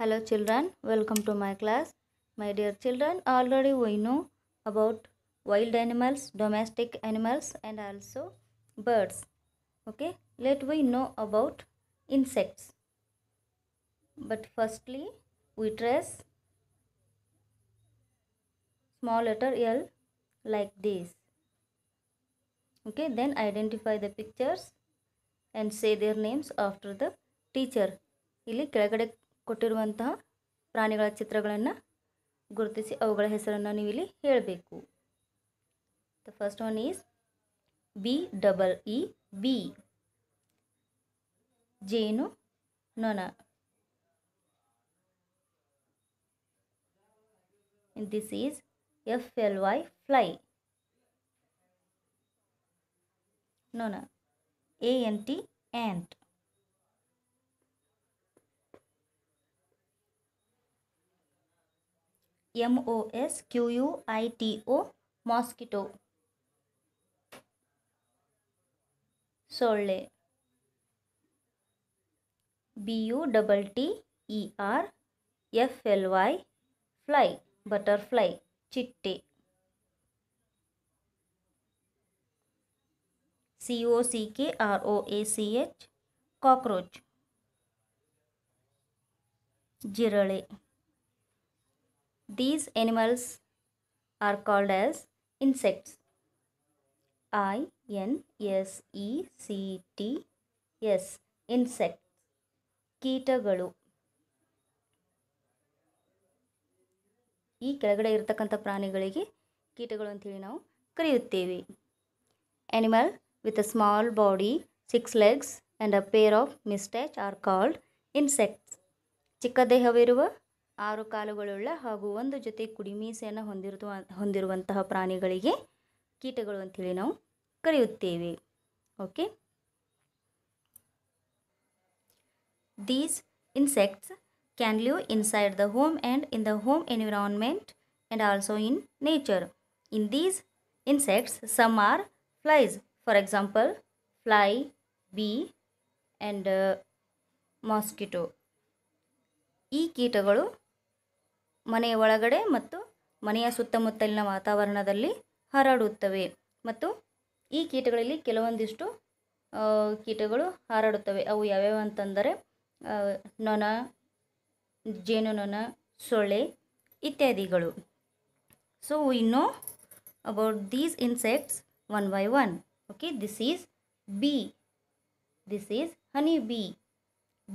hello children welcome to my class my dear children already we know about wild animals domestic animals and also birds okay let we know about insects but firstly we trace small letter l like this okay then identify the pictures and say their names after the teacher ಕೊಟ್ಟಿರುವಂತಹ ಪ್ರಾಣಿಗಳ ಚಿತ್ರಗಳನ್ನು ಗುರುತಿಸಿ ಅವುಗಳ ಹೆಸರನ್ನು ನೀವು ಇಲ್ಲಿ ಹೇಳಬೇಕು the first one is B double E e B ಜೇನು ನೊನ. This is F L Y fly ನೊನ A N T ant M O S Q U I T O mosquito ಸೊಳ್ಳೆ B U double T E R F L Y ಫ್ಲೈ ಬಟರ್ಫ್ಲೈ ಚಿಟ್ಟೆ C O C K R O A C H cockroach ಜಿರಳೆ These animals are called as insects. I N S E C T S insects ಕೀಟಗಳು ಈ ಕೆಳಗಡೆ ಇರತಕ್ಕಂಥ ಪ್ರಾಣಿಗಳಿಗೆ ಕೀಟಗಳು ಅಂತೇಳಿ ನಾವು ಕರೆಯುತ್ತೇವೆ animal with a small body six legs and a pair of moustache are called insects ಚಿಕ್ಕ ದೇಹವಿರುವ ಆರು ಕಾಲುಗಳುಳ್ಳ ಹಾಗೂ ಒಂದು ಜೊತೆ ಕುಡಿಮೀಸೆಯನ್ನು ಹೊಂದಿರುವ ಹೊಂದಿರುವಂತಹ ಪ್ರಾಣಿಗಳಿಗೆ ಕೀಟಗಳು ಅಂಥೇಳಿ ನಾವು ಕರೆಯುತ್ತೇವೆ okay these insects can live inside the home and in the home environment and also in nature in these insects some are flies for example fly bee and mosquito ಈ ಕೀಟಗಳು ಮನೆಯ ಒಳಗಡೆ ಮತ್ತು ಮನೆಯ ಸುತ್ತಮುತ್ತಲಿನ ವಾತಾವರಣದಲ್ಲಿ ಹರಡುತ್ತವೆ ಮತ್ತು ಈ ಕೀಟಗಳಲ್ಲಿ ಕೆಲವೊಂದಿಷ್ಟು ಕೀಟಗಳು ಹಾರಾಡುತ್ತವೆ ಅವು ಯಾವ್ಯಾವ ಅಂತಂದರೆ ನೊಣ ಜೇನುನೊಣ ಸೊಳ್ಳೆ ಇತ್ಯಾದಿಗಳು ಸೊ ಇನ್ನು about these insects one by one okay this is bee this is honey bee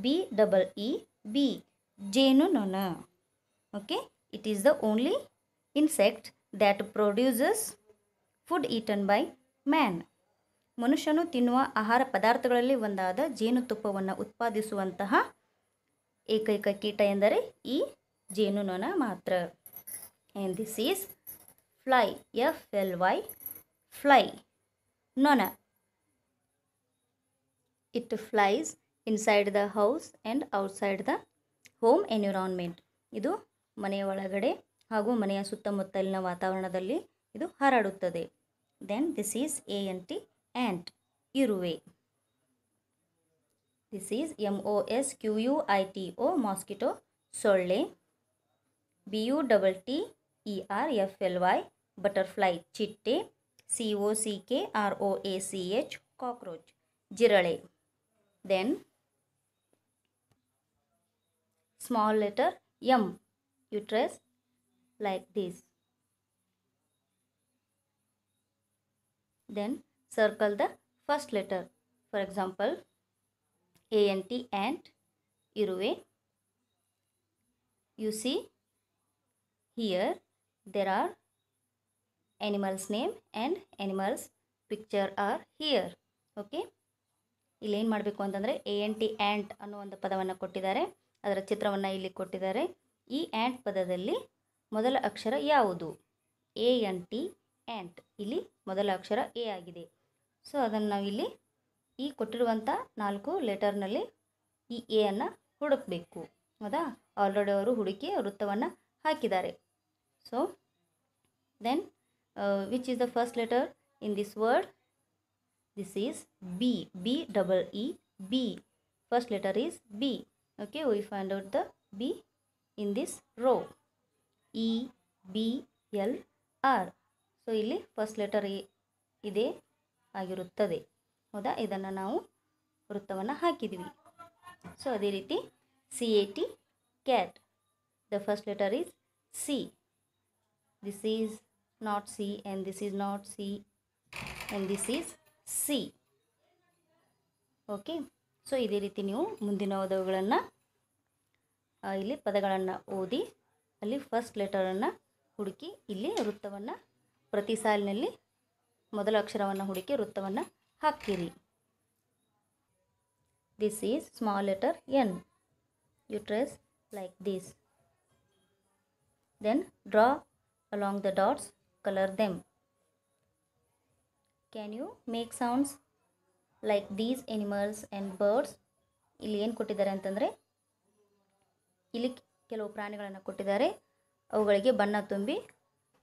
B double E B ಜೇನುನೊಣ okay it is the only insect that produces food eaten by man ಮನುಷ್ಯನು ತಿನ್ನುವ ಆಹಾರ ಪದಾರ್ಥಗಳಲ್ಲಿ ಒಂದಾದ ಜೇನುತುಪ್ಪವನ್ನು ಉತ್ಪಾದಿಸುವಂತಹ ಏಕೈಕ ಕೀಟ ಎಂದರೆ ಈ ಜೇನುನೊಣ ಮಾತ್ರ and this is fly F L Y fly ನೊನ it flies inside the house and outside the home environment ಇದು ಮನೆಯ ಒಳಗಡೆ ಹಾಗೂ ಮನೆಯ ಸುತ್ತಮುತ್ತಲಿನ ವಾತಾವರಣದಲ್ಲಿ ಇದು ಹರಡುತ್ತದೆ then this is A N T ant ಇರುವೆ this is M O S Q U I T O mosquito ಸೊಳ್ಳೆ B U double T E R F L Y butterfly ಚಿಟ್ಟೆ C O C K R O A C H cockroach ಜಿರಳೆ then small letter M uterus like this. Then circle the first letter. For example, ANT and Iruve. You see here there are animals name and animals picture are here. Okay. ಇಲ್ಲೇನು ಮಾಡಬೇಕು ಅಂತಂದರೆ A N T ant ಅನ್ನೋ ಒಂದು ಪದವನ್ನು ಕೊಟ್ಟಿದ್ದಾರೆ ಅದರ ಚಿತ್ರವನ್ನು ಇಲ್ಲಿ ಕೊಟ್ಟಿದ್ದಾರೆ ಈ ಆ್ಯಂಟ್ ಪದದಲ್ಲಿ ಮೊದಲ ಅಕ್ಷರ ಯಾವುದು ಎ ಎನ್ ಟಿ ಆ್ಯಂಟ್ ಇಲ್ಲಿ ಮೊದಲ ಅಕ್ಷರ ಎ ಆಗಿದೆ ಸೊ ಅದನ್ನು ನಾವಿಲ್ಲಿ ಈ ಕೊಟ್ಟಿರುವಂಥ ನಾಲ್ಕು ಲೆಟರ್ನಲ್ಲಿ ಈ ಎ ಅನ್ನು ಹುಡುಕಬೇಕು ಹೌದಾ ಆಲ್ರೆಡಿ ಅವರು ಹುಡುಕಿ ವೃತ್ತವನ್ನು ಹಾಕಿದ್ದಾರೆ so then which is the first letter in this word this is B B double E B first letter is B okay why find out the B in this row E B L R so ಇಲ್ಲಿ first letter ಇದೇ ಆಗಿರುತ್ತದೆ ಹೌದಾ ಇದನ್ನು ನಾವು ವೃತ್ತವನ್ನು ಹಾಕಿದ್ವಿ so ಅದೇ ರೀತಿ C A T cat the first letter is C this is not C and this is not C and this is C okay so ಇದೇ ರೀತಿ ನೀವು ಮುಂದಿನ ಓದವುಗಳನ್ನು ಇಲ್ಲಿ ಪದಗಳನ್ನು ಓದಿ ಅಲ್ಲಿ ಫಸ್ಟ್ ಲೆಟರನ್ನು ಹುಡುಕಿ ಇಲ್ಲಿ ವೃತ್ತವನ್ನು ಪ್ರತಿ ಸಾಲಿನಲ್ಲಿ ಮೊದಲ ಅಕ್ಷರವನ್ನು ಹುಡುಕಿ ವೃತ್ತವನ್ನು ಹಾಕ್ತೀರಿ this is small letter N you trace like this then draw along the dots colour them can you make sounds like these animals and birds ಇಲ್ಲಿ ಏನು ಕೊಟ್ಟಿದ್ದಾರೆ ಅಂತಂದರೆ ಇಲ್ಲಿ ಕೆಲವು ಪ್ರಾಣಿಗಳನ್ನು ಕೊಟ್ಟಿದ್ದಾರೆ ಅವುಗಳಿಗೆ ಬಣ್ಣ ತುಂಬಿ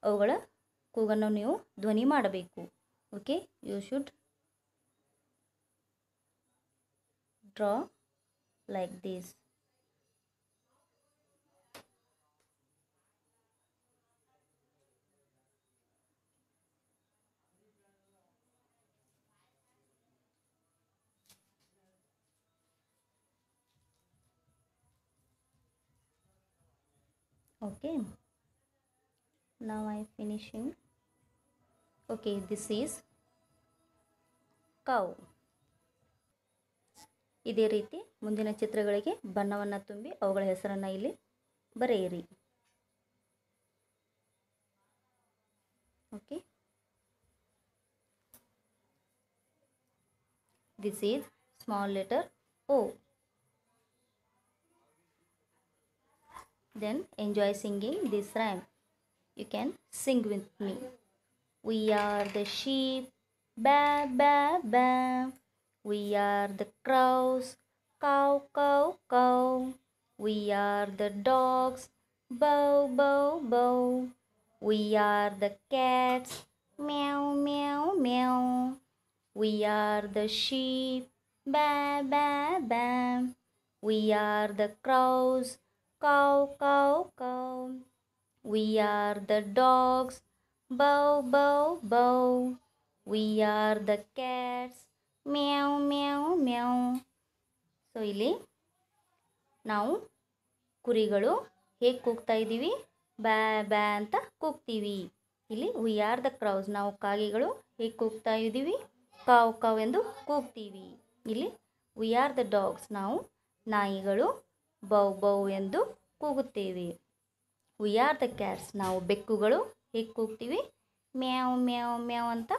ಅವುಗಳ ಕೂಗನ್ನು ನೀವು ಧ್ವನಿ ಮಾಡಬೇಕು okay you should draw like this okay now I finishing okay this is cow ಇದೇ ರೀತಿ ಮುಂದಿನ ಚಿತ್ರಗಳಿಗೆ ಬಣ್ಣವನ್ನು ತುಂಬಿ ಅವುಗಳ ಹೆಸರನ್ನು ಇಲ್ಲಿ ಬರೆಯಿರಿ okay this is small letter O then enjoy singing this rhyme. You can sing with me. We are the sheep, ba ba ba. We are the crows, cow cow cow. We are the dogs, bow bow bow. We are the cats, meow meow meow. We are the sheep, ba ba ba. We are the crows, cow, cow, cow. We are the dogs, bow bow, bow. We are the cats, meow, meow, meow. So ಇಲ್ಲಿ ನಾವು ಕುರಿಗಳು ಹೇಗೆ ಕೂಗ್ತಾ ಇದ್ದೀವಿ ಬ್ಯಾ ಬ್ಯಾ ಅಂತ ಕೂಗ್ತೀವಿ ಇಲ್ಲಿ ವಿ ಆರ್ ದ ಕ್ರೌಸ್ ನಾವು ಕಾಗಿಗಳು ಹೇಗೆ ಕೂಗ್ತಾ ಇದ್ದೀವಿ ಕಾವ್ ಕಾವ್ ಎಂದು ಕೂಗ್ತೀವಿ ಇಲ್ಲಿ ವಿ ಆರ್ ದ ಡಾಗ್ಸ್ ನಾವು ನಾಯಿಗಳು ಬೌ ಬೌ ಎಂದು ಕೂಗುತ್ತೇವೆ ವಿ ಆರ್ ದ ಕ್ಯಾಟ್ಸ್ ನಾವು ಬೆಕ್ಕುಗಳು ಹೇಗೆ ಕೂಗ್ತೀವಿ ಮ್ಯಾವ್ ಮ್ಯಾವ್ ಮ್ಯಾವ್ ಅಂತ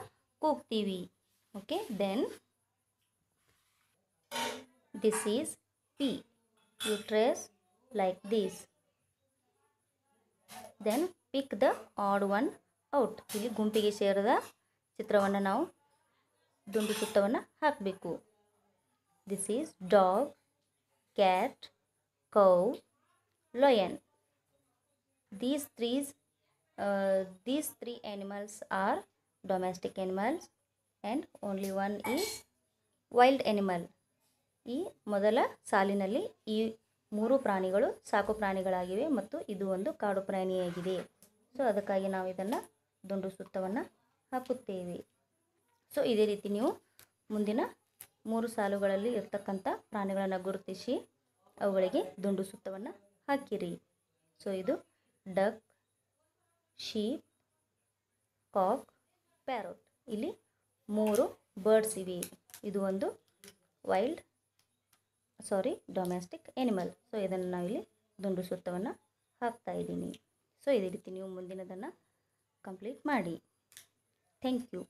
ಕೂಗ್ತೀವಿ okay then this is P you trace like this then pick the odd one out ಇಲ್ಲಿ ಗುಂಪಿಗೆ ಸೇರಿದ ಚಿತ್ರವನ್ನು ನಾವು ದುಂಡು ಸುತ್ತವನ್ನು ಹಾಕಬೇಕು this is dog cat cow, lion. These three, uh, these three animals are domestic animals and only one is wild animal ಈ ಮೊದಲ ಸಾಲಿನಲ್ಲಿ ಈ ಮೂರು ಪ್ರಾಣಿಗಳು ಸಾಕು ಪ್ರಾಣಿಗಳಾಗಿವೆ ಮತ್ತು ಇದು ಒಂದು ಕಾಡು ಪ್ರಾಣಿಯಾಗಿದೆ ಸೊ ಅದಕ್ಕಾಗಿ ನಾವು ಇದನ್ನು ದುಂಡು ಸುತ್ತವನ್ನು ಹಾಕುತ್ತೇವೆ ಸೊ ಇದೇ ರೀತಿ ನೀವು ಮುಂದಿನ ಮೂರು ಸಾಲುಗಳಲ್ಲಿ ಇರ್ತಕ್ಕಂಥ ಪ್ರಾಣಿಗಳನ್ನು ಗುರುತಿಸಿ ಅವುಗಳಿಗೆ ದುಂಡು ಸುತ್ತವನ್ನು ಹಾಕಿರಿ ಸೊ ಇದು ಡಕ್ ಶೀಪ್ ಕಾಕ್ ಪ್ಯಾರೋಟ್ ಇಲ್ಲಿ ಮೂರು ಬರ್ಡ್ಸ್ ಇವೆ ಇದು ಒಂದು wild sorry domestic animal so ಇದನ್ನು ನಾವಿಲ್ಲಿ ದುಂಡು ಸುತ್ತವನ್ನು ಹಾಕ್ತಾ ಇದ್ದೀನಿ ಸೊ ಇದೇ ರೀತಿ ನೀವು ಮುಂದಿನದನ್ನು ಕಂಪ್ಲೀಟ್ ಮಾಡಿ ಥ್ಯಾಂಕ್ ಯು